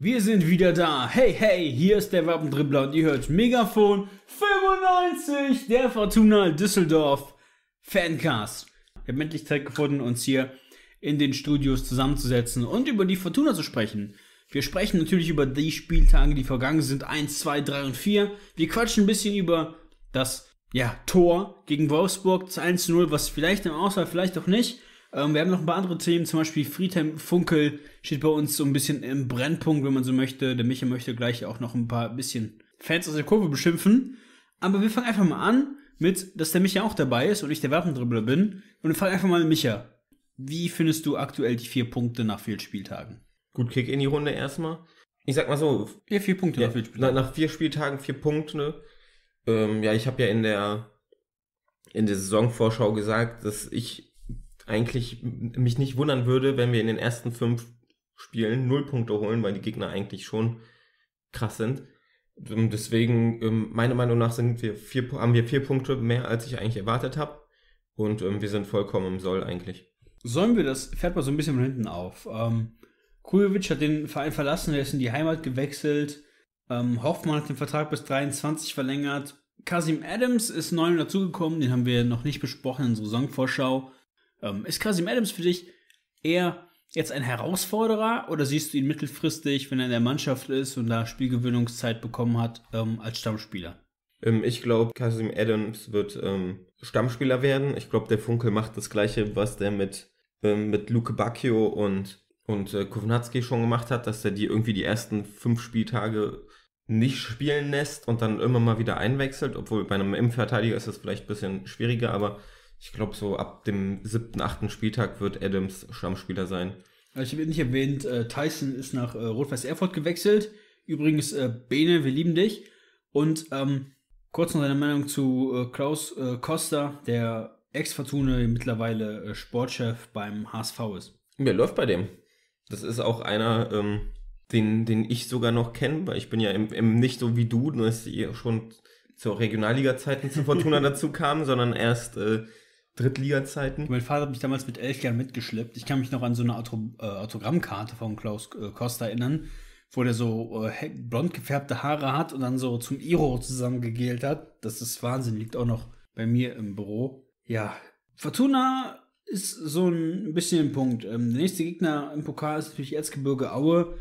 Wir sind wieder da. Hey, hey, hier ist der Wappendribbler und ihr hört Megafon 95, der Fortuna Düsseldorf Fancast. Ich habe endlich Zeit gefunden, uns hier in den Studios zusammenzusetzen und über die Fortuna zu sprechen. Wir sprechen natürlich über die Spieltage, die vergangen sind, 1, 2, 3 und 4. Wir quatschen ein bisschen über das ja, Tor gegen Wolfsburg, das 1-0, was vielleicht im Auswahl, vielleicht auch nicht. Ähm, wir haben noch ein paar andere Themen, zum Beispiel Friedhelm Funkel steht bei uns so ein bisschen im Brennpunkt, wenn man so möchte. Der Micha möchte gleich auch noch ein paar bisschen Fans aus der Kurve beschimpfen. Aber wir fangen einfach mal an mit, dass der Micha auch dabei ist und ich der Werbendribbler bin. Und wir fangen einfach mal mit Micha. Wie findest du aktuell die vier Punkte nach vier Spieltagen? Gut Kick in die Runde erstmal. Ich sag mal so. Ja, vier Punkte ja, nach vier Spieltagen. Nach, vier Spieltagen vier Punkte. Ne? Ähm, ja, ich habe ja in der in der Saisonvorschau gesagt, dass ich eigentlich mich nicht wundern würde, wenn wir in den ersten fünf Spielen null Punkte holen, weil die Gegner eigentlich schon krass sind. Ähm, deswegen, ähm, meiner Meinung nach, sind wir vier, haben wir vier Punkte mehr, als ich eigentlich erwartet habe. Und ähm, wir sind vollkommen im Soll eigentlich. Sollen wir das, fährt mal so ein bisschen von hinten auf. Ähm, Kujovic hat den Verein verlassen, er ist in die Heimat gewechselt. Ähm, Hoffmann hat den Vertrag bis 23 verlängert. Kasim Adams ist neu dazugekommen, den haben wir noch nicht besprochen in unserer Saisonvorschau. Ähm, ist Kasim Adams für dich eher jetzt ein Herausforderer oder siehst du ihn mittelfristig, wenn er in der Mannschaft ist und da Spielgewöhnungszeit bekommen hat, ähm, als Stammspieler? Ähm, ich glaube, Kasim Adams wird ähm, Stammspieler werden. Ich glaube, der Funkel macht das Gleiche, was der mit, ähm, mit Luke Bacchio und, und äh, Kovnatski schon gemacht hat, dass er die irgendwie die ersten fünf Spieltage nicht spielen lässt und dann immer mal wieder einwechselt, obwohl bei einem Impfverteidiger ist das vielleicht ein bisschen schwieriger, aber ich glaube, so ab dem siebten, achten Spieltag wird Adams Stammspieler sein. Ich habe nicht erwähnt, äh, Tyson ist nach äh, Rot-Weiß Erfurt gewechselt. Übrigens, äh, Bene, wir lieben dich. Und ähm, kurz noch deine Meinung zu äh, Klaus äh, Costa, der Ex-Fortune, mittlerweile äh, Sportchef beim HSV ist. Ja, läuft bei dem. Das ist auch einer, ähm, den, den ich sogar noch kenne, weil ich bin ja im, im nicht so wie du, nur dass ich schon zur Regionalliga-Zeiten zu Fortuna dazu kam, sondern erst äh, Drittliga-Zeiten. Mein Vater hat mich damals mit elf Jahren mitgeschleppt. Ich kann mich noch an so eine Auto, äh, Autogrammkarte von Klaus äh, Costa erinnern, wo der so äh, blond gefärbte Haare hat und dann so zum Iro zusammengegelt hat. Das ist Wahnsinn, liegt auch noch bei mir im Büro. Ja, Fortuna ist so ein bisschen ein Punkt. Ähm, der nächste Gegner im Pokal ist natürlich Erzgebirge Aue.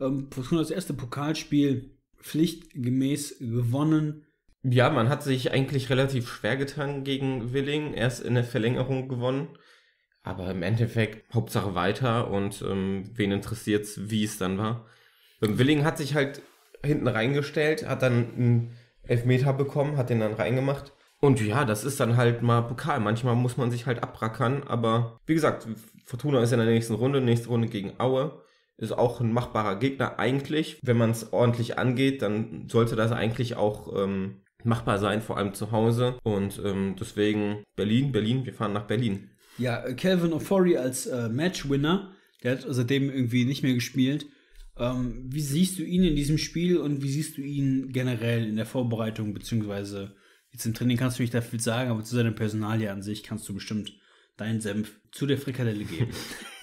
Ähm, Fortuna das erste Pokalspiel pflichtgemäß gewonnen. Ja, man hat sich eigentlich relativ schwer getan gegen Willing, erst in der Verlängerung gewonnen. Aber im Endeffekt Hauptsache weiter und ähm, wen interessiert's, wie es dann war. Und ähm, Willing hat sich halt hinten reingestellt, hat dann einen Elfmeter bekommen, hat den dann reingemacht. Und ja, das ist dann halt mal Pokal. Manchmal muss man sich halt abrackern, aber wie gesagt, Fortuna ist in der nächsten Runde, nächste Runde gegen Aue. Ist auch ein machbarer Gegner eigentlich. Wenn man es ordentlich angeht, dann sollte das eigentlich auch ähm, machbar sein, vor allem zu Hause. Und ähm, deswegen Berlin, Berlin, wir fahren nach Berlin. Ja, äh, Calvin Ofori als äh, Matchwinner, der hat seitdem irgendwie nicht mehr gespielt. Ähm, wie siehst du ihn in diesem Spiel und wie siehst du ihn generell in der Vorbereitung, beziehungsweise jetzt im Training kannst du nicht dafür sagen, aber zu seiner Personalie an sich kannst du bestimmt deinen Senf zu der Frikadelle geben.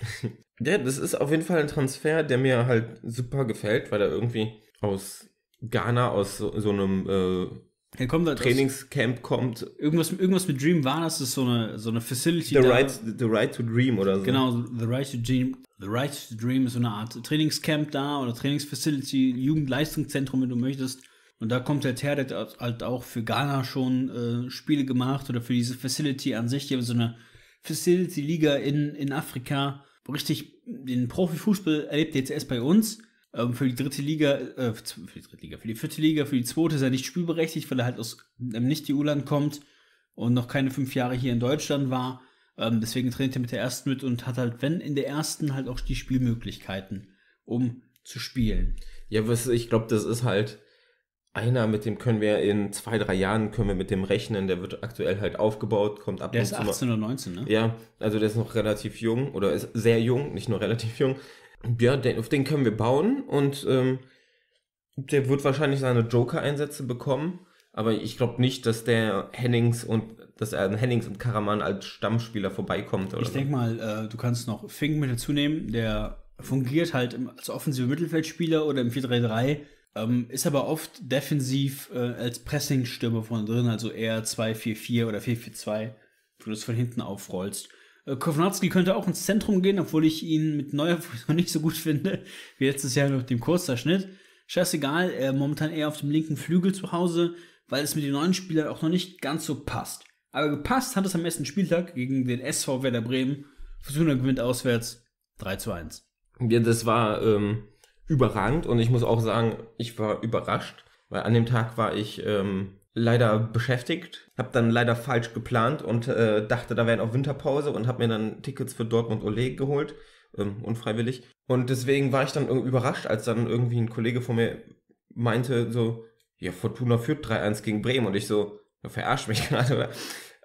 ja, das ist auf jeden Fall ein Transfer, der mir halt super gefällt, weil er irgendwie aus Ghana, aus so, so einem äh, ja, kommt halt Trainingscamp kommt. Irgendwas, irgendwas mit Dream war das, ist so eine, so eine Facility. The, da. right, the Right to Dream oder so. Genau, The Right to Dream. The Right to Dream ist so eine Art Trainingscamp da oder Trainingsfacility, Jugendleistungszentrum, wenn du möchtest. Und da kommt der her, der hat halt auch für Ghana schon äh, Spiele gemacht oder für diese Facility an sich. Die haben so eine Facility-Liga in, in Afrika. Richtig, den Profifußball erlebt jetzt erst bei uns. Ähm, für die dritte Liga, äh, für die dritte Liga, für die vierte Liga, für die zweite ist er nicht spielberechtigt, weil er halt aus einem ähm, Nicht-EU-Land kommt und noch keine fünf Jahre hier in Deutschland war. Ähm, deswegen trainiert er mit der ersten mit und hat halt, wenn in der ersten, halt auch die Spielmöglichkeiten, um zu spielen. Ja, ich glaube, das ist halt einer, mit dem können wir in zwei, drei Jahren können wir mit dem rechnen, der wird aktuell halt aufgebaut, kommt ab. Der ist 18 oder 19, ne? Ja, also der ist noch relativ jung oder ist sehr jung, nicht nur relativ jung. Ja, den, auf den können wir bauen und ähm, der wird wahrscheinlich seine Joker-Einsätze bekommen. Aber ich glaube nicht, dass der Hennings und dass er Hennings und Karaman als Stammspieler vorbeikommt. ich denke mal, äh, du kannst noch Fink mit dazu nehmen, der fungiert halt im, als offensiver Mittelfeldspieler oder im 4-3-3, ähm, ist aber oft defensiv äh, als Pressing-Stürmer von drin, also eher 2-4-4 oder 4-4-2, wo du es von hinten aufrollst. Äh, Kovnatski könnte auch ins Zentrum gehen, obwohl ich ihn mit neuer noch nicht so gut finde, wie letztes Jahr mit dem Kurszerschnitt. Scheißegal, äh, momentan eher auf dem linken Flügel zu Hause, weil es mit den neuen Spielern auch noch nicht ganz so passt. Aber gepasst hat es am ersten Spieltag gegen den SV Werder Bremen. Fortuna gewinnt auswärts 3 zu 1. Ja, das war ähm, überragend und ich muss auch sagen, ich war überrascht, weil an dem Tag war ich ähm, leider beschäftigt, habe dann leider falsch geplant und äh, dachte, da wäre auch Winterpause und habe mir dann Tickets für Dortmund Ole geholt, ähm, unfreiwillig. Und deswegen war ich dann überrascht, als dann irgendwie ein Kollege von mir meinte so, ja, Fortuna führt 3-1 gegen Bremen und ich so, ja, verarsch mich gerade, oder?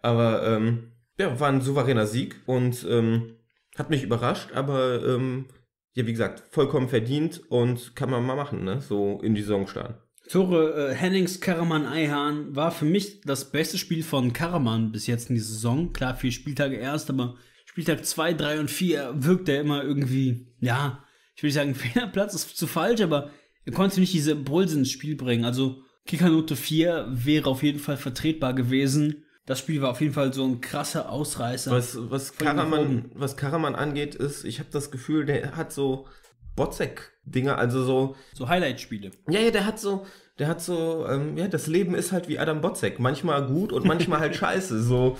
Aber ähm, ja, war ein souveräner Sieg und ähm, hat mich überrascht, aber ähm, ja, wie gesagt, vollkommen verdient und kann man mal machen, ne? So in die Saison starten. Tore äh, Hennings, Karaman, Eihahn war für mich das beste Spiel von Karaman bis jetzt in die Saison. Klar, vier Spieltage erst, aber Spieltag 2, 3 und 4 wirkt er immer irgendwie, ja, ich will sagen, Fehlerplatz ist zu falsch, aber er konnte nicht diese Impulse ins Spiel bringen. Also Kickernote 4 wäre auf jeden Fall vertretbar gewesen. Das Spiel war auf jeden Fall so ein krasser Ausreißer. Was, was, Karaman, was Karaman angeht, ist, ich habe das Gefühl, der hat so Botzek-Dinger, also so. So Highlight-Spiele. Ja, ja, der hat so, der hat so, ähm, ja, das Leben ist halt wie Adam Botzek. Manchmal gut und manchmal halt scheiße. So,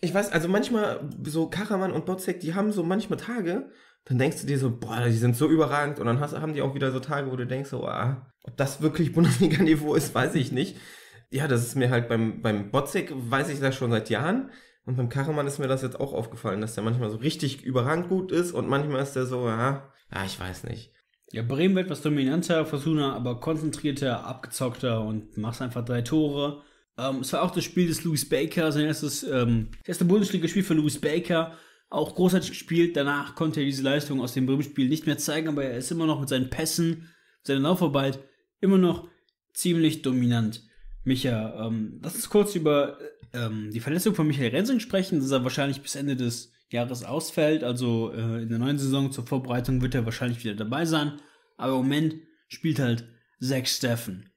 ich weiß, also manchmal, so Karaman und Botzek, die haben so manchmal Tage, dann denkst du dir so, boah, die sind so überragend. Und dann hast, haben die auch wieder so Tage, wo du denkst, so, ah, ob das wirklich Bundesliga-Niveau ist, weiß ich nicht. Ja, das ist mir halt beim, beim Botzek, weiß ich das schon seit Jahren. Und beim Karaman ist mir das jetzt auch aufgefallen, dass der manchmal so richtig überragend gut ist und manchmal ist der so, ja, ah, ja, ah, ich weiß nicht. Ja, Bremen wird was dominanter, versuchter, aber konzentrierter, abgezockter und machst einfach drei Tore. Ähm, es war auch das Spiel des Louis Baker, sein erstes, ähm, das erste Bundesligaspiel für Louis Baker. Auch großartig gespielt. Danach konnte er diese Leistung aus dem Bremen-Spiel nicht mehr zeigen, aber er ist immer noch mit seinen Pässen, seiner Laufarbeit immer noch ziemlich dominant. Micha, ähm, lass uns kurz über äh, ähm, die Verletzung von Michael Rensing sprechen, Das ist er wahrscheinlich bis Ende des Jahres ausfällt. Also äh, in der neuen Saison zur Vorbereitung wird er wahrscheinlich wieder dabei sein. Aber im Moment spielt halt Zach Steffen.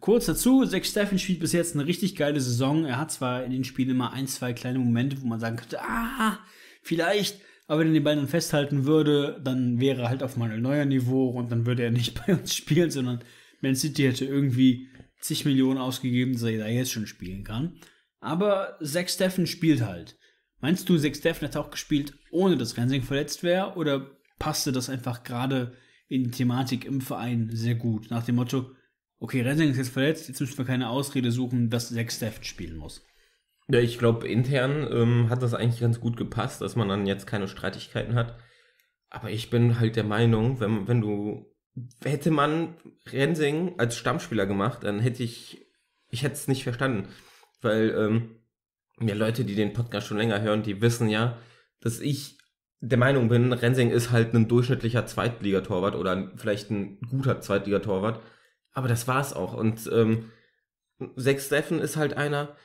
Kurz dazu, Zach Steffen spielt bis jetzt eine richtig geile Saison. Er hat zwar in den Spielen immer ein, zwei kleine Momente, wo man sagen könnte, ah, vielleicht, aber wenn er den Ball dann festhalten würde, dann wäre er halt auf Manuel Neuer Niveau und dann würde er nicht bei uns spielen, sondern Man City hätte irgendwie zig Millionen ausgegeben, dass er da jetzt schon spielen kann. Aber Zach Steffen spielt halt. Meinst du, Six Steffen hätte auch gespielt, ohne dass Rensing verletzt wäre? Oder passte das einfach gerade in die Thematik im Verein sehr gut? Nach dem Motto, okay, Rensing ist jetzt verletzt, jetzt müssen wir keine Ausrede suchen, dass Six Steffen spielen muss. Ja, ich glaube, intern ähm, hat das eigentlich ganz gut gepasst, dass man dann jetzt keine Streitigkeiten hat. Aber ich bin halt der Meinung, wenn, wenn du. Hätte man Rensing als Stammspieler gemacht, dann hätte ich. Ich hätte es nicht verstanden. Weil ähm, mir Leute, die den Podcast schon länger hören, die wissen ja, dass ich der Meinung bin, Rensing ist halt ein durchschnittlicher Zweitligatorwart oder vielleicht ein guter Zweitligatorwart. Aber das war's auch. Und ähm, Steffen ist halt einer.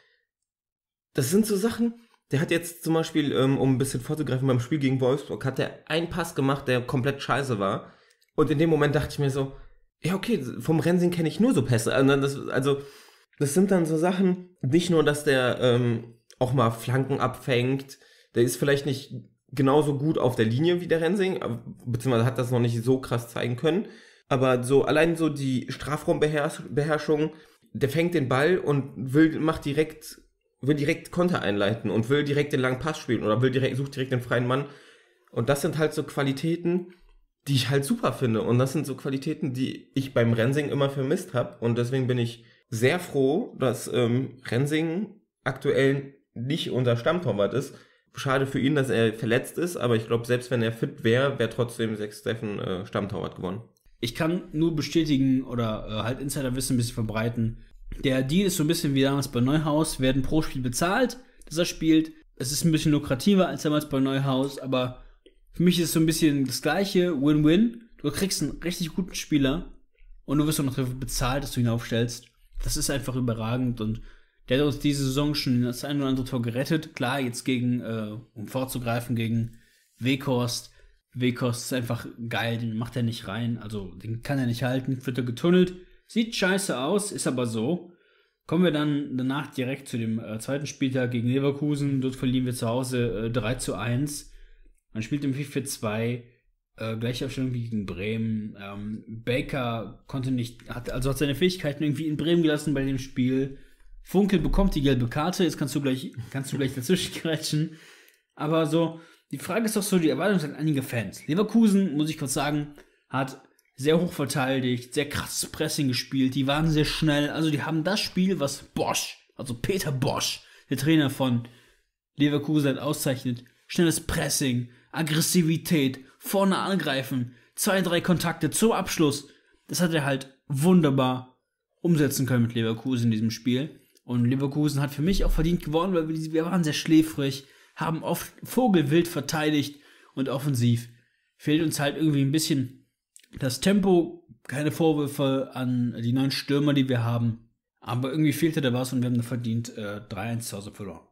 Das sind so Sachen. Der hat jetzt zum Beispiel, ähm, um ein bisschen vorzugreifen, beim Spiel gegen Wolfsburg, hat der einen Pass gemacht, der komplett scheiße war. Und in dem Moment dachte ich mir so, ja, okay, vom Rensing kenne ich nur so Pässe. Also, das, also das sind dann so Sachen, nicht nur, dass der ähm, auch mal Flanken abfängt, der ist vielleicht nicht genauso gut auf der Linie wie der Rensing, beziehungsweise hat das noch nicht so krass zeigen können, aber so allein so die Strafraumbeherrschung, der fängt den Ball und will macht direkt will direkt Konter einleiten und will direkt den langen Pass spielen oder will direkt sucht direkt den freien Mann und das sind halt so Qualitäten, die ich halt super finde und das sind so Qualitäten, die ich beim Rensing immer vermisst habe und deswegen bin ich sehr froh, dass ähm, Rensing aktuell nicht unser Stammtorwart ist. Schade für ihn, dass er verletzt ist, aber ich glaube, selbst wenn er fit wäre, wäre trotzdem sechs Steffen äh, Stammtorwart gewonnen. Ich kann nur bestätigen oder äh, halt Insiderwissen ein bisschen verbreiten. Der Deal ist so ein bisschen wie damals bei Neuhaus, werden pro Spiel bezahlt, dass er spielt. Es ist ein bisschen lukrativer als damals bei Neuhaus, aber für mich ist es so ein bisschen das gleiche, Win-Win. Du kriegst einen richtig guten Spieler und du wirst auch noch dafür bezahlt, dass du ihn aufstellst das ist einfach überragend und der hat uns diese Saison schon das ein oder andere Tor gerettet. Klar, jetzt gegen, äh, um vorzugreifen, gegen Wekhorst. Wekhorst ist einfach geil, den macht er nicht rein, also den kann er nicht halten, wird er getunnelt. Sieht scheiße aus, ist aber so. Kommen wir dann danach direkt zu dem äh, zweiten Spieltag gegen Leverkusen. Dort verlieren wir zu Hause äh, 3 zu 1. Man spielt im FIFA 2 äh, gleiche Aufstellung wie gegen Bremen. Ähm, Baker konnte nicht, hat, also hat seine Fähigkeiten irgendwie in Bremen gelassen bei dem Spiel. Funkel bekommt die gelbe Karte, jetzt kannst du gleich, kannst du gleich dazwischen kretschen. Aber so, die Frage ist doch so, die Erwartung sind einiger Fans. Leverkusen, muss ich kurz sagen, hat sehr hoch verteidigt, sehr krasses Pressing gespielt, die waren sehr schnell. Also die haben das Spiel, was Bosch, also Peter Bosch, der Trainer von Leverkusen, auszeichnet. Schnelles Pressing, Aggressivität, vorne angreifen, zwei, drei Kontakte zum Abschluss. Das hat er halt wunderbar umsetzen können mit Leverkusen in diesem Spiel. Und Leverkusen hat für mich auch verdient gewonnen, weil wir, waren sehr schläfrig, haben oft vogelwild verteidigt und offensiv. Fehlt uns halt irgendwie ein bisschen das Tempo, keine Vorwürfe an die neuen Stürmer, die wir haben. Aber irgendwie fehlte da was und wir haben da verdient äh, 3-1 zu Hause verloren.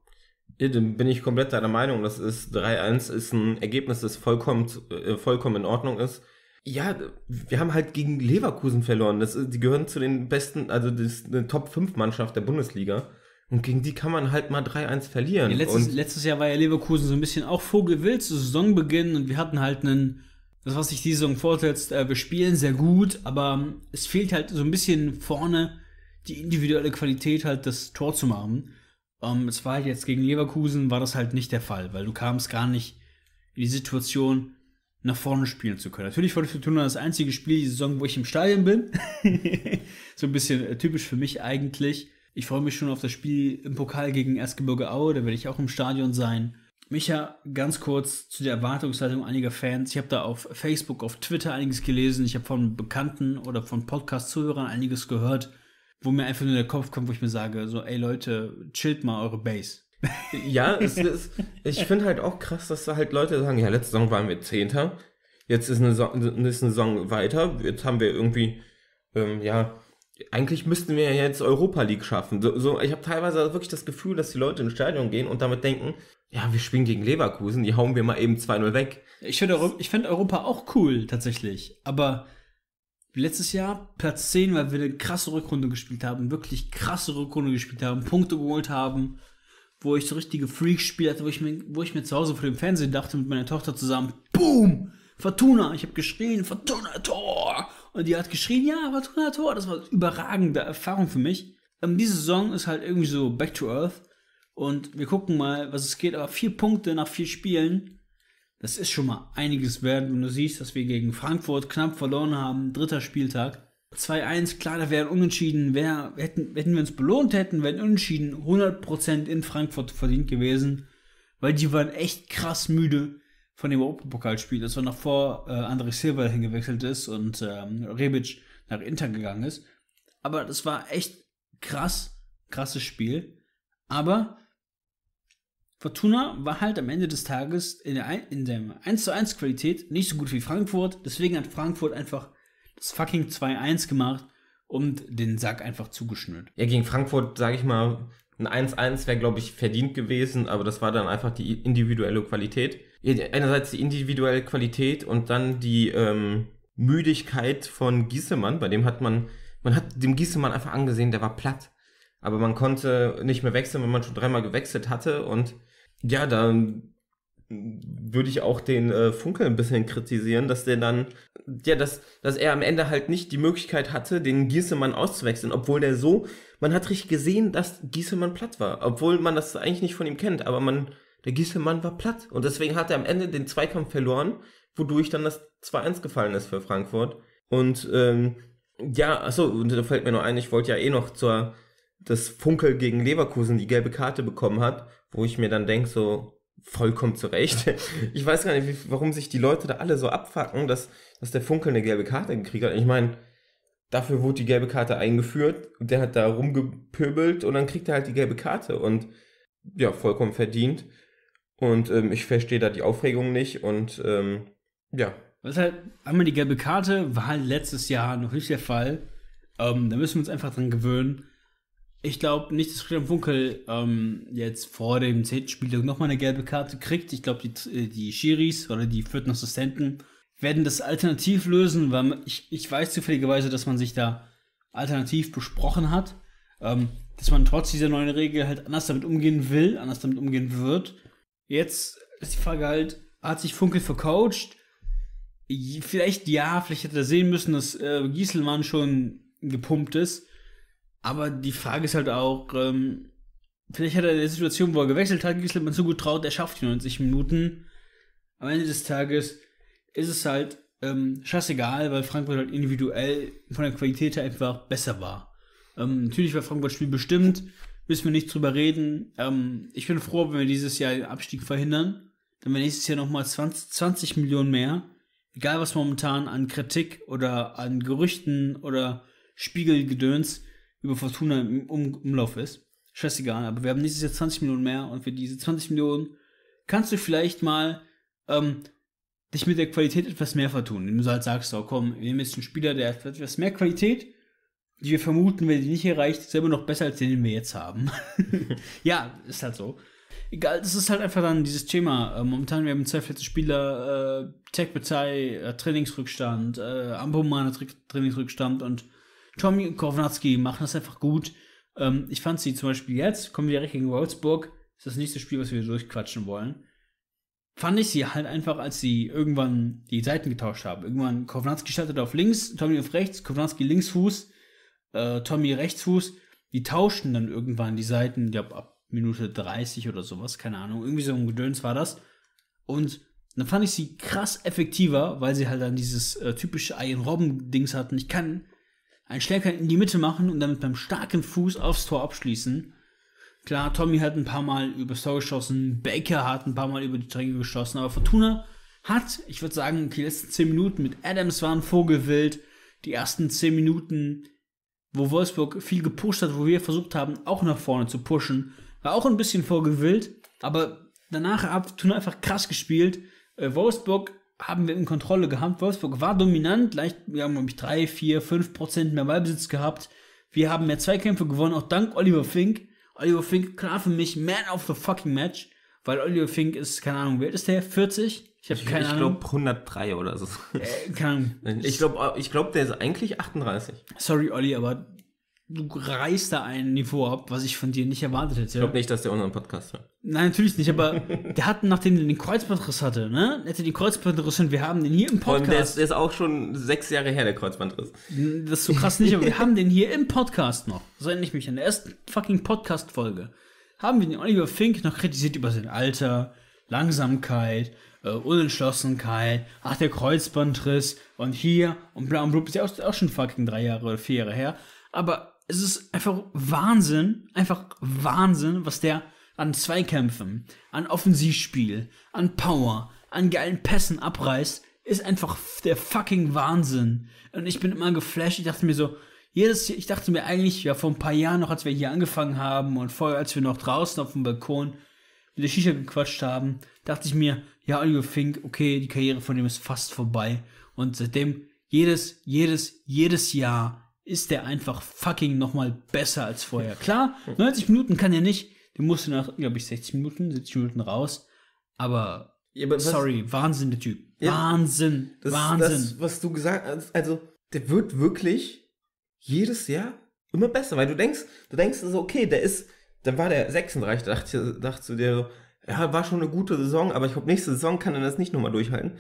Ja, Dann bin ich komplett deiner Meinung. Das ist 3-1 ist ein Ergebnis, das vollkommen, äh, vollkommen in Ordnung ist. Ja, wir haben halt gegen Leverkusen verloren. Das, die gehören zu den besten, also das ist eine Top-5-Mannschaft der Bundesliga. Und gegen die kann man halt mal 3-1 verlieren. Ja, letztes, letztes, Jahr war ja Leverkusen so ein bisschen auch vogelwild zu Saisonbeginn und wir hatten halt einen, das was sich die Saison fortsetzt, äh, wir spielen sehr gut, aber es fehlt halt so ein bisschen vorne die individuelle Qualität halt das Tor zu machen. Um, ähm, es war halt jetzt gegen Leverkusen, war das halt nicht der Fall, weil du kamst gar nicht in die Situation, nach vorne spielen zu können. Natürlich wurde Fortuna das einzige Spiel die Saison, wo ich im Stadion bin. so ein bisschen äh, typisch für mich eigentlich. Ich freue mich schon auf das Spiel im Pokal gegen Erzgebirge Aue, da werde ich auch im Stadion sein. Micha, ganz kurz zu der Erwartungshaltung einiger Fans. Ich habe da auf Facebook, auf Twitter einiges gelesen. Ich habe von Bekannten oder von Podcast-Zuhörern einiges gehört wo mir einfach nur der Kopf kommt, wo ich mir sage, so, ey Leute, chillt mal eure Base. ja, es ist, ich finde halt auch krass, dass da halt Leute sagen, ja, letzte Saison waren wir Zehnter, jetzt ist eine, so ist eine Saison weiter, jetzt haben wir irgendwie, ähm, ja, eigentlich müssten wir ja jetzt Europa League schaffen. So, so ich habe teilweise wirklich das Gefühl, dass die Leute ins Stadion gehen und damit denken, ja, wir spielen gegen Leverkusen, die hauen wir mal eben 2-0 weg. Ich finde Europa auch cool, tatsächlich, aber letztes Jahr Platz 10, weil wir eine krasse Rückrunde gespielt haben, wirklich krasse Rückrunde gespielt haben, Punkte geholt haben, wo ich so richtige Freaks spiel hatte, wo ich, mir, wo ich mir zu Hause vor dem Fernsehen dachte mit meiner Tochter zusammen, BOOM! Fortuna, ich habe geschrien, Fortuna Tor! Und die hat geschrien, ja, Fortuna Tor, das war eine überragende Erfahrung für mich. Ähm, diese Saison ist halt irgendwie so back to earth und wir gucken mal, was es geht, aber vier Punkte nach vier Spielen das ist schon mal einiges wert, wenn du siehst, dass wir gegen Frankfurt knapp verloren haben, dritter Spieltag. 2-1, klar, da wären unentschieden, wär, hätten, hätten wir uns belohnt hätten, wären unentschieden 100% in Frankfurt verdient gewesen, weil die waren echt krass müde von dem Europapokalspiel. Das war noch vor äh, André Silva hingewechselt ist und ähm, Rebic nach Inter gegangen ist. Aber das war echt krass, krasses Spiel. Aber Fortuna war halt am Ende des Tages in der, in der 1 zu 1 Qualität nicht so gut wie Frankfurt. Deswegen hat Frankfurt einfach das fucking 2-1 gemacht und den Sack einfach zugeschnürt. Ja, gegen Frankfurt, sage ich mal, ein 1-1 wäre, glaube ich, verdient gewesen, aber das war dann einfach die individuelle Qualität. Einerseits die individuelle Qualität und dann die ähm, Müdigkeit von Giesemann. Bei dem hat man, man hat dem Giesemann einfach angesehen, der war platt aber man konnte nicht mehr wechseln, wenn man schon dreimal gewechselt hatte. Und ja, dann würde ich auch den äh, Funkel ein bisschen kritisieren, dass der dann, ja, dass, dass er am Ende halt nicht die Möglichkeit hatte, den Giesemann auszuwechseln, obwohl der so, man hat richtig gesehen, dass Giesemann platt war, obwohl man das eigentlich nicht von ihm kennt, aber man, der Giesemann war platt und deswegen hat er am Ende den Zweikampf verloren, wodurch dann das 2-1 gefallen ist für Frankfurt und, ähm, ja, achso, da fällt mir noch ein, ich wollte ja eh noch zur dass Funkel gegen Leverkusen die gelbe Karte bekommen hat, wo ich mir dann denke, so vollkommen zurecht. Ich weiß gar nicht, wie, warum sich die Leute da alle so abfacken, dass, dass der Funkel eine gelbe Karte gekriegt hat. Ich meine, dafür wurde die gelbe Karte eingeführt und der hat da rumgepöbelt und dann kriegt er halt die gelbe Karte und ja, vollkommen verdient. Und ähm, ich verstehe da die Aufregung nicht und ähm, ja. Was halt, einmal die gelbe Karte war halt letztes Jahr noch nicht der Fall. Ähm, da müssen wir uns einfach dran gewöhnen ich glaube nicht, dass Christian Funkel ähm, jetzt vor dem zehnten Spieltag nochmal eine gelbe Karte kriegt. Ich glaube, die, äh, die Schiris oder die vierten Assistenten werden das alternativ lösen, weil ich, ich weiß zufälligerweise, dass man sich da alternativ besprochen hat, ähm, dass man trotz dieser neuen Regel halt anders damit umgehen will, anders damit umgehen wird. Jetzt ist die Frage halt, hat sich Funkel vercoacht? Vielleicht ja, vielleicht hätte er sehen müssen, dass äh, Gieselmann schon gepumpt ist. Aber die Frage ist halt auch, ähm, vielleicht hat er in der Situation, wo er gewechselt hat, Gislemann so gut traut, er schafft die 90 Minuten. Am Ende des Tages ist es halt ähm, scheißegal, weil Frankfurt halt individuell von der Qualität her einfach besser war. Ähm, natürlich war Frankfurt Spiel bestimmt, müssen wir nicht drüber reden. Ähm, ich bin froh, wenn wir dieses Jahr den Abstieg verhindern. Dann wäre nächstes Jahr nochmal 20, 20 Millionen mehr. Egal was momentan an Kritik oder an Gerüchten oder Spiegelgedöns über Fortuna im um Umlauf ist. Scheißegal, aber wir haben nächstes Jahr 20 Millionen mehr und für diese 20 Millionen kannst du vielleicht mal ähm, dich mit der Qualität etwas mehr vertun. Indem du halt sagst, oh komm, wir nehmen jetzt einen Spieler, der hat etwas mehr Qualität, die wir vermuten, wenn die nicht erreicht, ist immer noch besser als den, den wir jetzt haben. ja, ist halt so. Egal, das ist halt einfach dann dieses Thema. Äh, momentan, wir haben zwei fette Spieler, äh, Tech Betai, äh, Trainingsrückstand, äh, Ambomane Trainingsrückstand und Tommy und Kownatski machen das einfach gut. Ähm, ich fand sie zum Beispiel jetzt, kommen wir direkt gegen Wolfsburg, das ist das nächste Spiel, was wir durchquatschen wollen. Fand ich sie halt einfach, als sie irgendwann die Seiten getauscht haben. Irgendwann Kownatski startet auf links, Tommy auf rechts, Kownatski linksfuß, äh, Tommy rechtsfuß. Die tauschten dann irgendwann die Seiten, ich glaube ab Minute 30 oder sowas, keine Ahnung. Irgendwie so ein Gedöns war das. Und dann fand ich sie krass effektiver, weil sie halt dann dieses äh, typische Iron Robben Dings hatten. Ich kann einen Schläger in die Mitte machen und damit beim starken Fuß aufs Tor abschließen. Klar, Tommy hat ein paar Mal übers Tor geschossen, Baker hat ein paar Mal über die Tränke geschossen, aber Fortuna hat, ich würde sagen, die letzten 10 Minuten mit Adams waren vorgewillt, die ersten 10 Minuten, wo Wolfsburg viel gepusht hat, wo wir versucht haben, auch nach vorne zu pushen, war auch ein bisschen vorgewillt, aber danach hat Fortuna einfach krass gespielt. Äh, Wolfsburg haben wir in Kontrolle gehabt. Wolfsburg war dominant, leicht, wir haben, glaube ich, 3, 4, 5 Prozent mehr Ballbesitz gehabt. Wir haben mehr Zweikämpfe gewonnen, auch dank Oliver Fink. Oliver Fink, klar für mich, Man of the fucking Match, weil Oliver Fink ist, keine Ahnung, wie alt ist der? 40? Ich habe keine ich Ahnung. Ich glaube 103 oder so. Äh, keine Ahnung. Ich glaube, ich glaub, der ist eigentlich 38. Sorry, Olli, aber du reißt da ein Niveau ab, was ich von dir nicht erwartet hätte. Ich glaube nicht, dass der unseren Podcast hat. Nein, natürlich nicht, aber der hat, nachdem er den Kreuzbandriss hatte, ne? Hätte den Kreuzbandriss und wir haben den hier im Podcast. Und der ist, der ist auch schon sechs Jahre her, der Kreuzbandriss. Das ist so krass nicht, aber wir haben den hier im Podcast noch. So erinnere ich mich an der ersten fucking Podcast-Folge. Haben wir den Oliver Fink noch kritisiert über sein Alter, Langsamkeit, äh, Unentschlossenkeit, ach, der Kreuzbandriss und hier und bla und blub, ist ja auch, auch schon fucking drei Jahre oder vier Jahre her. Aber es ist einfach Wahnsinn, einfach Wahnsinn, was der an Zweikämpfen, an Offensivspiel, an Power, an geilen Pässen abreißt, ist einfach der fucking Wahnsinn. Und ich bin immer geflasht, ich dachte mir so, jedes, ich dachte mir eigentlich, ja, vor ein paar Jahren noch, als wir hier angefangen haben und vorher, als wir noch draußen auf dem Balkon mit der Shisha gequatscht haben, dachte ich mir, ja, Oliver Fink, okay, die Karriere von dem ist fast vorbei. Und seitdem jedes, jedes, jedes Jahr ist der einfach fucking nochmal besser als vorher. Klar, 90 Minuten kann er nicht. Den musste nach, glaube ich, 60 Minuten, 70 Minuten raus. Aber, ja, aber sorry, Wahnsinn, der Typ. Ja, Wahnsinn, das, Wahnsinn. Das, was du gesagt hast, also, der wird wirklich jedes Jahr immer besser, weil du denkst, du denkst so, also, okay, der ist, dann war der 36, da dachte, dachte zu dir so, ja, war schon eine gute Saison, aber ich glaube, nächste Saison kann er das nicht nochmal durchhalten.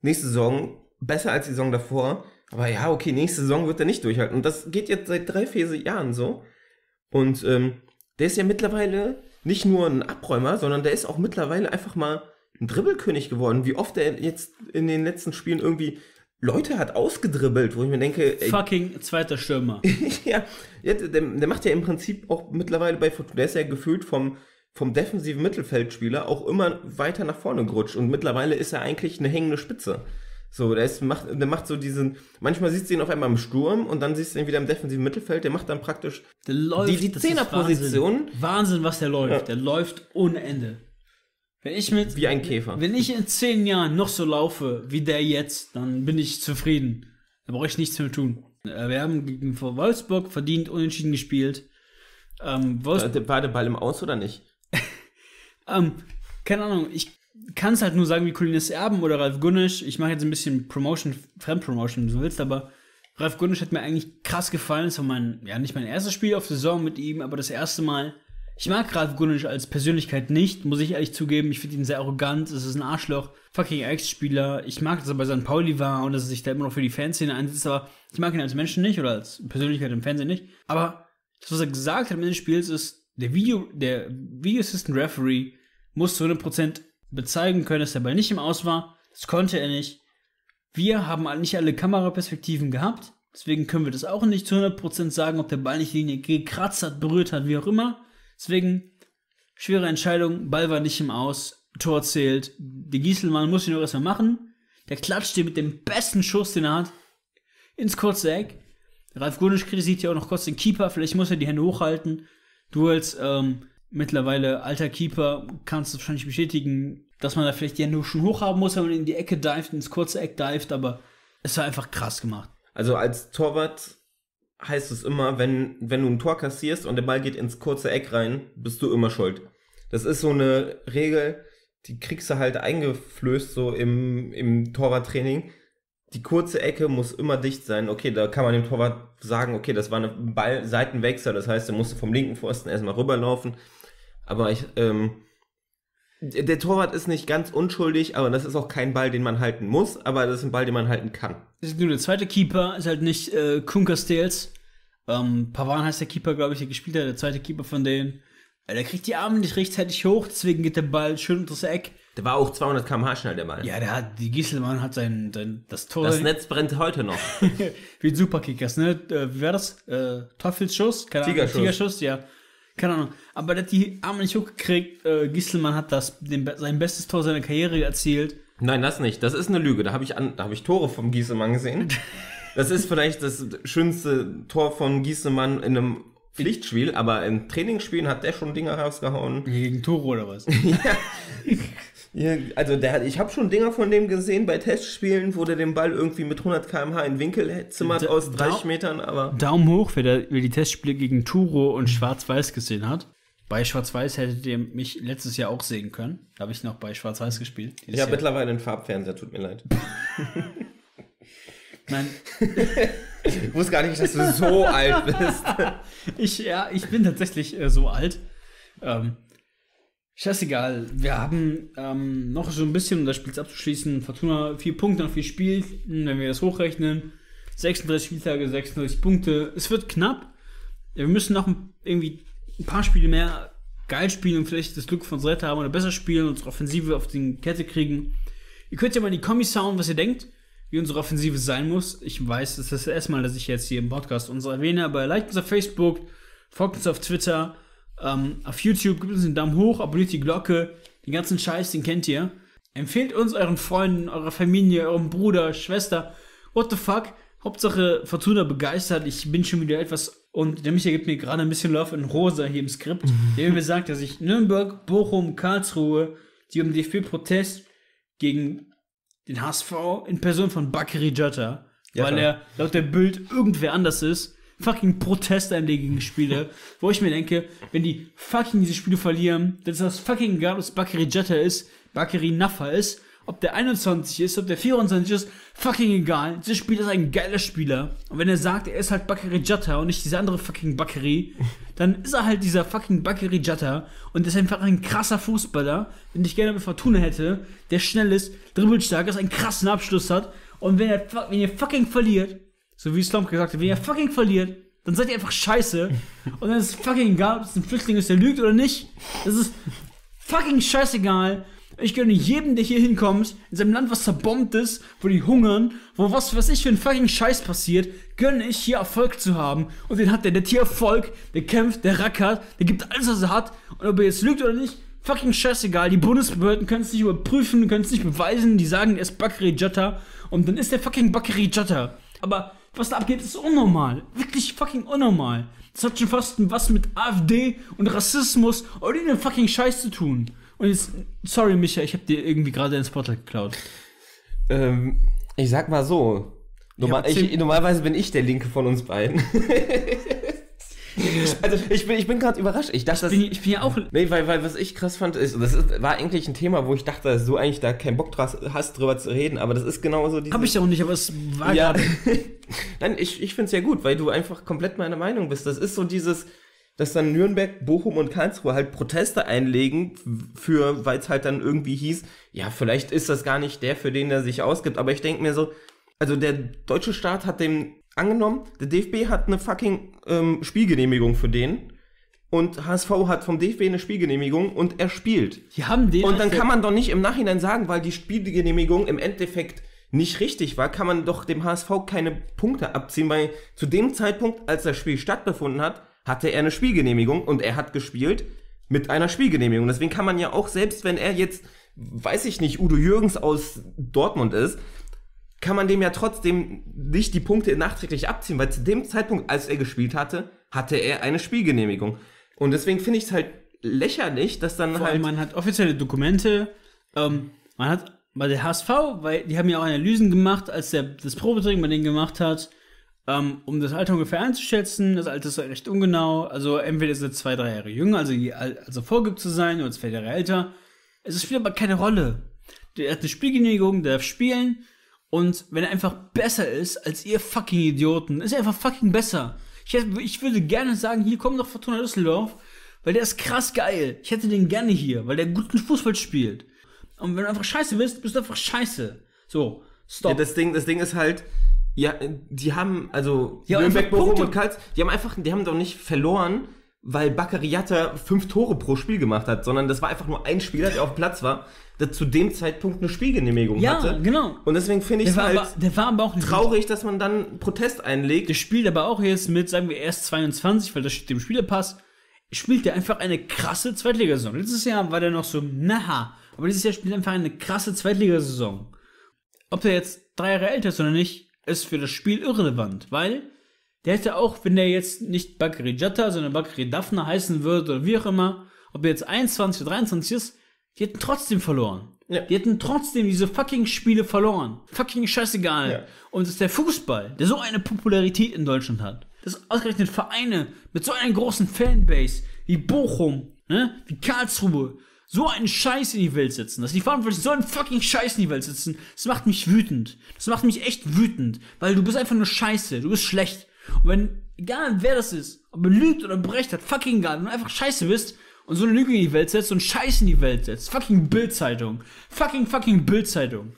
Nächste Saison besser als die Saison davor aber ja, okay, nächste Saison wird er nicht durchhalten. Und das geht jetzt seit drei, vier Jahren so. Und ähm, der ist ja mittlerweile nicht nur ein Abräumer, sondern der ist auch mittlerweile einfach mal ein Dribbelkönig geworden. Wie oft er jetzt in den letzten Spielen irgendwie Leute hat ausgedribbelt, wo ich mir denke. Ey, Fucking zweiter Stürmer. ja, der, der, macht ja im Prinzip auch mittlerweile bei Fortuna, der ist ja gefühlt vom, vom defensiven Mittelfeldspieler auch immer weiter nach vorne gerutscht und mittlerweile ist er eigentlich eine hängende Spitze. So, der ist, macht, der macht so diesen, manchmal siehst du ihn auf einmal im Sturm und dann siehst du ihn wieder im defensiven Mittelfeld, der macht dann praktisch läuft, die, die Zehnerposition. Wahnsinn. Wahnsinn, was der läuft. Ja. Der läuft ohne Ende. Wenn ich mit, wie ein Käfer. Wenn ich in zehn Jahren noch so laufe wie der jetzt, dann bin ich zufrieden. Da brauche ich nichts mehr tun. Äh, wir haben gegen Wolfsburg verdient unentschieden gespielt. Ähm, war der Ball im Aus oder nicht? ähm, keine Ahnung, ich kannst halt nur sagen, wie Colinas Erben oder Ralf Gunnisch. Ich mache jetzt ein bisschen Promotion, Fremdpromotion, wenn du willst, aber Ralf Gunnisch hat mir eigentlich krass gefallen. Es war mein, ja, nicht mein erstes Spiel auf Saison mit ihm, aber das erste Mal. Ich mag Ralf Gunnisch als Persönlichkeit nicht, muss ich ehrlich zugeben. Ich finde ihn sehr arrogant, es ist ein Arschloch, fucking Ex-Spieler. Ich mag, dass er bei St. Pauli war und dass er sich da immer noch für die Fanszene einsetzt, aber ich mag ihn als Menschen nicht oder als Persönlichkeit im Fernsehen nicht. Aber das, was er gesagt hat am Ende des Spiels, ist, der Video, der Video Assistant Referee muss zu 100% bezeigen können, dass der Ball nicht im Aus war. Das konnte er nicht. Wir haben nicht alle Kameraperspektiven gehabt. Deswegen können wir das auch nicht zu 100% sagen, ob der Ball nicht die Linie gekratzt hat, berührt hat, wie auch immer. Deswegen, schwere Entscheidung. Ball war nicht im Aus. Tor zählt. Der Gieselmann muss ihn auch erstmal machen. Der klatscht dir mit dem besten Schuss, den er hat, ins kurze Eck. Ralf Gunisch kritisiert ja auch noch kurz den Keeper. Vielleicht muss er die Hände hochhalten. Du als ähm, mittlerweile alter Keeper, kannst du wahrscheinlich bestätigen, dass man da vielleicht die Hände schon hoch haben muss, wenn man in die Ecke dived, ins kurze Eck dived, aber es war einfach krass gemacht. Also als Torwart heißt es immer, wenn, wenn du ein Tor kassierst und der Ball geht ins kurze Eck rein, bist du immer schuld. Das ist so eine Regel, die kriegst du halt eingeflößt so im, im Torwarttraining. Die kurze Ecke muss immer dicht sein. Okay, da kann man dem Torwart sagen, okay, das war ein Ball, Seitenwechsel, das heißt, er musste vom linken Pfosten erstmal rüberlaufen aber ich, ähm, der Torwart ist nicht ganz unschuldig, aber das ist auch kein Ball, den man halten muss, aber das ist ein Ball, den man halten kann. Nur der zweite Keeper ist halt nicht äh, Kunker Stales. Ähm, Pavan heißt der Keeper, glaube ich, der gespielt hat, der zweite Keeper von denen. Äh, der kriegt die Arme nicht rechtzeitig hoch, deswegen geht der Ball schön unter das Eck. Der war auch 200 km/h schnell, der Ball. Ja, der hat, die Gieselmann hat sein, sein das Tor. Das Netz brennt heute noch. Wie ein Superkickers, ne? Äh, wie war das? Äh, Teufelsschuss? Keine Tigerschuss. Ahnung, Tigerschuss, ja keine Ahnung. Aber der hat die Arme nicht hochgekriegt. Äh, Gisselmann hat das, den, sein bestes Tor seiner Karriere erzielt. Nein, das nicht. Das ist eine Lüge. Da habe ich, hab ich Tore vom Giesemann gesehen. Das ist vielleicht das schönste Tor von Giesemann in einem Pflichtspiel, aber in Trainingsspielen hat der schon Dinge rausgehauen. Gegen Toro oder was? ja. Ja, also der, ich habe schon Dinger von dem gesehen bei Testspielen, wo der den Ball irgendwie mit 100 km/h in Winkel zimmert da, aus 30 da, Metern, aber. Daumen hoch, wer, der, wer die Testspiele gegen Turo und Schwarz-Weiß gesehen hat. Bei Schwarz-Weiß hättet ihr mich letztes Jahr auch sehen können. Da habe ich noch bei Schwarz-Weiß gespielt. Ich habe mittlerweile einen Farbfernseher, tut mir leid. Nein. ich wusste gar nicht, dass du so alt bist. ich, ja, ich bin tatsächlich äh, so alt. Ähm, Scheißegal, wir haben ähm, noch so ein bisschen, um das Spiel abzuschließen, Fortuna vier Punkte noch vier Spiel, wenn wir das hochrechnen, 36 Spieltage, 36 Punkte, es wird knapp, wir müssen noch irgendwie ein paar Spiele mehr geil spielen und vielleicht das Glück von uns retten haben oder besser spielen, unsere Offensive auf die Kette kriegen. Ihr könnt ja mal in die Kommis sound, was ihr denkt, wie unsere Offensive sein muss. Ich weiß, das ist das erste Mal, dass ich jetzt hier im Podcast unsere erwähne, aber liked uns auf Facebook, folgt uns auf Twitter, ähm, auf YouTube, gebt uns einen Daumen hoch, abonniert die Glocke, den ganzen Scheiß, den kennt ihr. Empfehlt uns euren Freunden, eurer Familie, eurem Bruder, Schwester. What the fuck? Hauptsache Fortuna begeistert. Ich bin schon wieder etwas. Und der Michael gibt mir gerade ein bisschen Love in Rosa hier im Skript, der mir sagt, dass ich Nürnberg, Bochum, Karlsruhe, die um DFB-Protest gegen den HSV in Person von Bakary Jatta, weil er laut der Bild irgendwer anders ist, fucking Proteste an Spiele, wo ich mir denke, wenn die fucking diese Spiele verlieren, dann ist das fucking egal, ob es Bakary Jetta ist, Bakary Naffa ist, ob der 21 ist, ob der 24 ist, fucking egal. Dieses Spiel ist ein geiler Spieler. Und wenn er sagt, er ist halt Bakary Jetta und nicht diese andere fucking Bakary, dann ist er halt dieser fucking Bakary Jetta und ist einfach ein krasser Fußballer, den ich gerne mit Fortuna hätte, der schnell ist, dribbelstark ist, einen krassen Abschluss hat. Und wenn, er, wenn ihr fucking verliert, so wie Slump gesagt hat, wenn ihr fucking verliert, dann seid ihr einfach scheiße. Und dann ist es fucking egal, ob es ein Flüchtling ist, der lügt oder nicht. Das ist fucking scheißegal. Ich gönne jedem, der hier hinkommt, in seinem Land, was zerbombt ist, wo die hungern, wo was weiß ich für ein fucking Scheiß passiert, gönne ich hier Erfolg zu haben. Und den hat der, der Tier der kämpft, der rackert, der gibt alles, was er hat. Und ob er jetzt lügt oder nicht, fucking scheißegal. Die Bundesbehörden können es nicht überprüfen, können es nicht beweisen. Die sagen, er ist Bakri Jatta. Und dann ist der fucking Bakri Jatta. Aber was da abgeht, ist unnormal. Wirklich fucking unnormal. Das hat schon fast was mit AfD und Rassismus und den fucking Scheiß zu tun. Und jetzt, sorry, Micha, ich hab dir irgendwie gerade den Spotlight geklaut. Ähm, ich sag mal so. Normal, ja, ich, normalerweise bin ich der Linke von uns beiden. Also ich bin, ich bin gerade überrascht. Ich dachte, ich bin, ich bin ja auch. Nee, weil, weil was ich krass fand, ist, das ist, war eigentlich ein Thema, wo ich dachte, dass du eigentlich da keinen Bock drauf hast, drüber zu reden, aber das ist genauso die. Habe ich ja auch nicht, aber es war ja. Nein, ich, ich finde es ja gut, weil du einfach komplett meiner Meinung bist. Das ist so dieses, dass dann Nürnberg, Bochum und Karlsruhe halt Proteste einlegen für, weil es halt dann irgendwie hieß, ja, vielleicht ist das gar nicht der, für den er sich ausgibt, aber ich denke mir so, also der deutsche Staat hat dem angenommen, der DFB hat eine fucking ähm, Spielgenehmigung für den und HSV hat vom DFB eine Spielgenehmigung und er spielt. Die haben den und dann kann man doch nicht im Nachhinein sagen, weil die Spielgenehmigung im Endeffekt nicht richtig war, kann man doch dem HSV keine Punkte abziehen, weil zu dem Zeitpunkt, als das Spiel stattgefunden hat, hatte er eine Spielgenehmigung und er hat gespielt mit einer Spielgenehmigung. Deswegen kann man ja auch, selbst wenn er jetzt, weiß ich nicht, Udo Jürgens aus Dortmund ist, kann man dem ja trotzdem nicht die Punkte nachträglich abziehen, weil zu dem Zeitpunkt, als er gespielt hatte, hatte er eine Spielgenehmigung. Und deswegen finde ich es halt lächerlich, dass dann Vor halt. Man hat offizielle Dokumente, ähm, man hat bei der HSV, weil die haben ja auch Analysen gemacht, als der das Probetraining bei denen gemacht hat, ähm, um das Alter ungefähr einzuschätzen. Das Alter ist halt recht ungenau. Also entweder ist er zwei, drei Jahre jünger, also, also vorgibt zu sein, oder zwei Jahre älter. Es spielt aber keine Rolle. Der hat eine Spielgenehmigung, der darf spielen. Und wenn er einfach besser ist als ihr fucking Idioten, ist er einfach fucking besser. Ich, hätte, ich würde gerne sagen, hier kommt noch Fortuna Düsseldorf, weil der ist krass geil. Ich hätte den gerne hier, weil der guten Fußball spielt. Und wenn du einfach scheiße bist, bist du einfach scheiße. So, stop. Ja, das Ding, das Ding ist halt, ja, die haben, also, die haben und Karls, die haben einfach, die haben doch nicht verloren, weil Bakariata fünf Tore pro Spiel gemacht hat, sondern das war einfach nur ein Spieler, der auf Platz war, der zu dem Zeitpunkt eine Spielgenehmigung ja, hatte. Ja, genau. Und deswegen finde ich es halt aber, der war aber auch traurig, dass man dann Protest einlegt. Der spielt aber auch jetzt mit, sagen wir, erst 22, weil das dem Spieler passt, spielt der einfach eine krasse Zweitligasaison. Letztes Jahr war der noch so, naha, aber dieses Jahr spielt er einfach eine krasse Zweitligasaison. Ob der jetzt drei Jahre älter ist oder nicht, ist für das Spiel irrelevant, weil der hätte auch, wenn der jetzt nicht Bakri Jatta, sondern Bakri Daphne heißen würde oder wie auch immer, ob er jetzt 21 oder 23 ist, die hätten trotzdem verloren. Ja. Die hätten trotzdem diese fucking Spiele verloren. Fucking scheißegal. Ja. Und es ist der Fußball, der so eine Popularität in Deutschland hat. Dass ausgerechnet Vereine mit so einer großen Fanbase wie Bochum, ne, wie Karlsruhe, so einen Scheiß in die Welt setzen. Dass die Verantwortlichen so einen fucking Scheiß in die Welt setzen, das macht mich wütend. Das macht mich echt wütend. Weil du bist einfach nur scheiße. Du bist schlecht. Und wenn, egal wer das ist, ob er lügt oder berecht hat, fucking egal, wenn du einfach scheiße bist und so eine Lüge in die Welt setzt und Scheiß in die Welt setzt, fucking Bildzeitung, fucking, fucking Bildzeitung.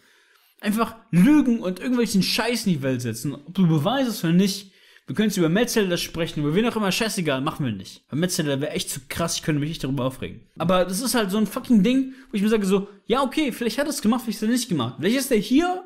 Einfach Lügen und irgendwelchen Scheiß in die Welt setzen, ob du beweisest oder nicht. Wir können jetzt über Metzeler sprechen, über wen auch immer, scheißegal, machen wir nicht. Weil Metzeler wäre echt zu krass, ich könnte mich nicht darüber aufregen. Aber das ist halt so ein fucking Ding, wo ich mir sage so, ja okay, vielleicht hat er es gemacht, vielleicht hat er nicht gemacht. Vielleicht ist er hier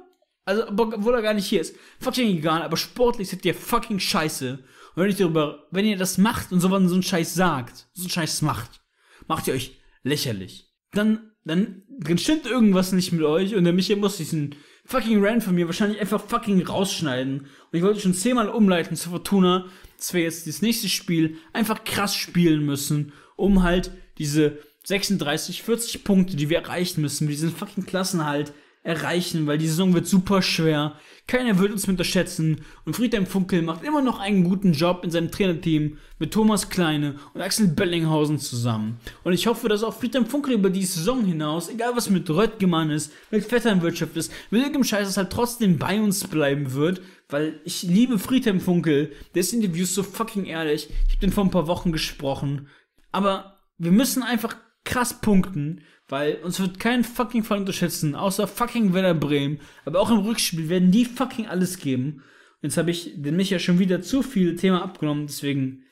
also, obwohl er gar nicht hier ist. Fucking egal, aber sportlich seid ihr fucking scheiße. Und wenn ich darüber, wenn ihr das macht und so, so einen Scheiß sagt, so einen Scheiß macht, macht ihr euch lächerlich. Dann, dann, dann stimmt irgendwas nicht mit euch und der Michael muss diesen fucking Rant von mir wahrscheinlich einfach fucking rausschneiden. Und ich wollte schon zehnmal umleiten zu Fortuna, dass wir jetzt das nächste Spiel einfach krass spielen müssen, um halt diese 36, 40 Punkte, die wir erreichen müssen, mit diesen fucking Klassen halt erreichen, weil die Saison wird super schwer. Keiner wird uns unterschätzen und Friedhelm Funkel macht immer noch einen guten Job in seinem Trainerteam mit Thomas Kleine und Axel Bellinghausen zusammen. Und ich hoffe, dass auch Friedhelm Funkel über die Saison hinaus, egal was mit Röttgemann ist, mit Vetternwirtschaft ist, mit irgendeinem Scheiß, halt trotzdem bei uns bleiben wird, weil ich liebe Friedhelm Funkel. Das Interview ist so fucking ehrlich. Ich habe den vor ein paar Wochen gesprochen. Aber wir müssen einfach krass punkten weil uns wird kein fucking Fall unterschätzen, außer fucking Werder Bremen. Aber auch im Rückspiel werden die fucking alles geben. Und jetzt habe ich den Micha schon wieder zu viel Thema abgenommen, deswegen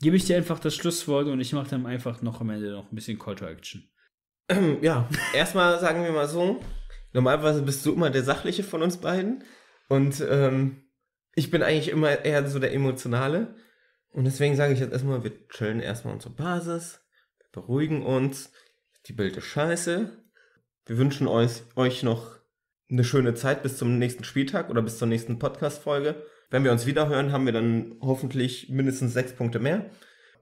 gebe ich dir einfach das Schlusswort und ich mache dann einfach noch am Ende noch ein bisschen Call to Action. Ja, erstmal sagen wir mal so, normalerweise bist du immer der Sachliche von uns beiden und ähm, ich bin eigentlich immer eher so der Emotionale. Und deswegen sage ich jetzt erstmal, wir chillen erstmal unsere Basis, wir beruhigen uns die Bild ist scheiße. Wir wünschen euch, euch noch eine schöne Zeit bis zum nächsten Spieltag oder bis zur nächsten Podcast-Folge. Wenn wir uns wiederhören, haben wir dann hoffentlich mindestens sechs Punkte mehr.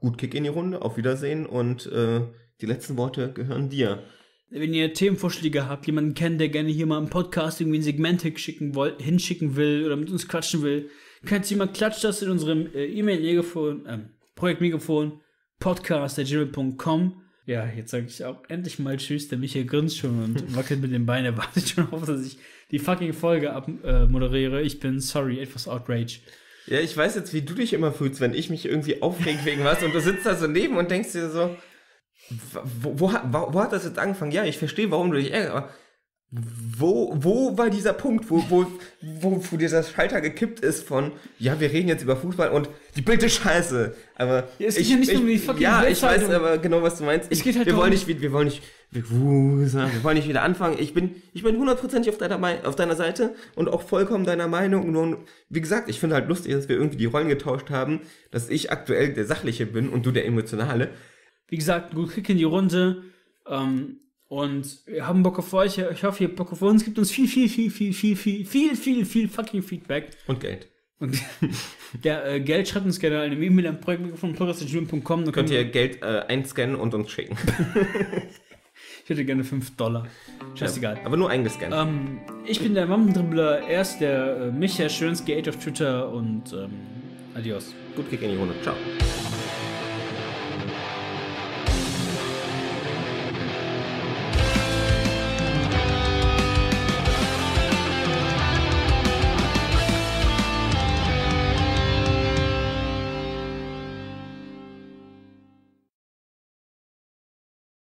Gut Kick in die Runde, auf Wiedersehen und äh, die letzten Worte gehören dir. Wenn ihr Themenvorschläge habt, jemanden kennt, der gerne hier mal im Podcast irgendwie ein Segment hinschicken, hinschicken will oder mit uns quatschen will, könnt ihr mal klatschen das in unserem äh, E-Mail-Megafon, äh, Projekt Megafon, podcast.gmail.com ja, jetzt sage ich auch endlich mal Tschüss. Der Michael grinst schon und wackelt mit den Beinen. Er wartet schon auf, dass ich die fucking Folge abmoderiere. Äh, ich bin sorry, etwas outrage. Ja, ich weiß jetzt, wie du dich immer fühlst, wenn ich mich irgendwie aufreg wegen was und du sitzt da so neben und denkst dir so, wo, wo, wo, wo, hat das jetzt angefangen? Ja, ich verstehe, warum du dich ärgerst, aber wo, wo war dieser Punkt, wo, wo, wo, wo dieser Schalter gekippt ist von, ja, wir reden jetzt über Fußball und die bitte scheiße. Aber ja, es geht ich, ja nicht ich, um die fucking Ja, ich weiß aber genau, was du meinst. Ich, es geht halt wir, darum. wollen nicht, wir, wir wollen nicht, wir, uh, wir wollen nicht wieder anfangen. Ich bin, ich bin hundertprozentig auf deiner, auf deiner Seite und auch vollkommen deiner Meinung. Nur, wie gesagt, ich finde halt lustig, dass wir irgendwie die Rollen getauscht haben, dass ich aktuell der Sachliche bin und du der Emotionale. Wie gesagt, gut Kick in die Runde. Ähm, und wir haben Bock auf euch. Ich hoffe, ihr habt Bock auf uns. Gibt uns viel, viel, viel, viel, viel, viel, viel, viel, viel fucking Feedback. Und Geld. Und der äh, Geld schreibt uns gerne eine E-Mail an projektmikrofon.com. Dann könnt ihr Geld äh, einscannen und uns schicken. ich hätte gerne 5 Dollar. Scheißegal. Ja, aber nur eingescannt. Ähm, ich bin der Mammendribbler, er ist der äh, Michael Schönski, Age of Twitter und ähm, adios. Gut Kick in die Hunde. Ciao.